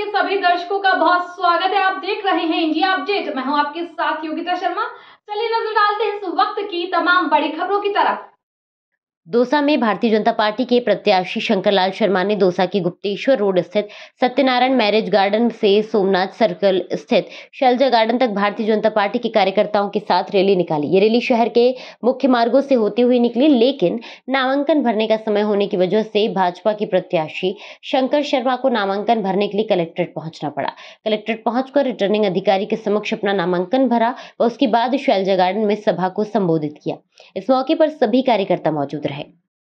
के सभी दर्शकों का बहुत स्वागत है आप देख रहे हैं इंडिया अपडेट मैं हूं आपके साथ योगिता शर्मा चलिए नजर डालते हैं इस वक्त की तमाम बड़ी खबरों की तरफ दोसा में भारतीय जनता पार्टी के प्रत्याशी शंकरलाल शर्मा ने दोसा के गुप्तेश्वर रोड स्थित सत्यनारायण मैरिज गार्डन से सोमनाथ सर्कल स्थित शैलजा गार्डन तक भारतीय जनता पार्टी के कार्यकर्ताओं के साथ रैली निकाली ये रैली शहर के मुख्य मार्गों से होती हुई निकली लेकिन नामांकन भरने का समय होने की वजह से भाजपा के प्रत्याशी शंकर शर्मा को नामांकन भरने के लिए कलेक्ट्रेट पहुंचना पड़ा कलेक्ट्रेट पहुंचकर रिटर्निंग अधिकारी के समक्ष अपना नामांकन भरा और उसके बाद शैलजा गार्डन में सभा को संबोधित किया इस मौके पर सभी कार्यकर्ता मौजूद रहे